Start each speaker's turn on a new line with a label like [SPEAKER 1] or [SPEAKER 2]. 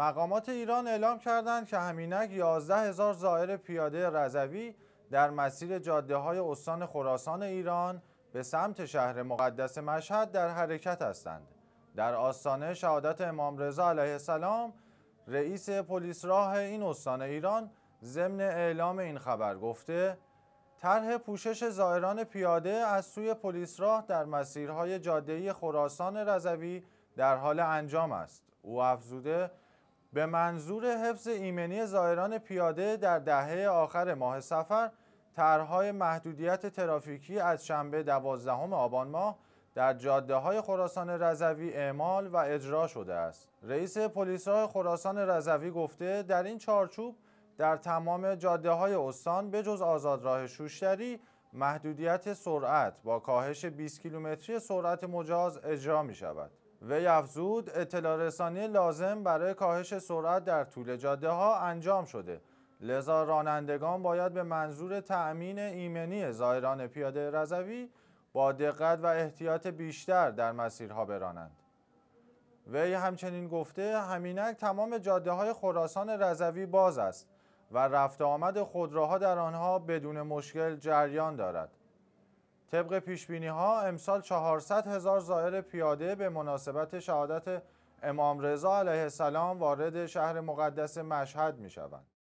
[SPEAKER 1] مقامات ایران اعلام کردند که همینک 11 هزار زائر پیاده رضوی در مسیر جاده های استان خراسان ایران به سمت شهر مقدس مشهد در حرکت هستند. در آستانه شهادت امام رضا علیه السلام رئیس پلیس راه این استان ایران ضمن اعلام این خبر گفته طرح پوشش زائران پیاده از سوی پلیس راه در مسیرهای جادهی خراسان رضوی در حال انجام است. او افزوده به منظور حفظ ایمنی زائران پیاده در دهه آخر ماه سفر طرحهای محدودیت ترافیکی از شنبه دوازدهم آبان ماه در جاده های خراسان رضوی اعمال و اجرا شده است. رئیس پلیس راه خراسان رضوی گفته در این چارچوب در تمام جاده های استان به جز آزادراه شوشتری محدودیت سرعت با کاهش 20 کیلومتری سرعت مجاز اجرا می شود. وی افزود اطلاع رسانی لازم برای کاهش سرعت در طول جاده ها انجام شده لذا رانندگان باید به منظور تأمین ایمنی زایران پیاده رضوی با دقت و احتیاط بیشتر در مسیرها برانند وی همچنین گفته همینک تمام جاده های خراسان رضوی باز است و رفت آمد خودروها در آنها بدون مشکل جریان دارد طبق پیش بینی ها امسال 400 هزار زائر پیاده به مناسبت شهادت امام رضا علیه السلام وارد شهر مقدس مشهد می شوند.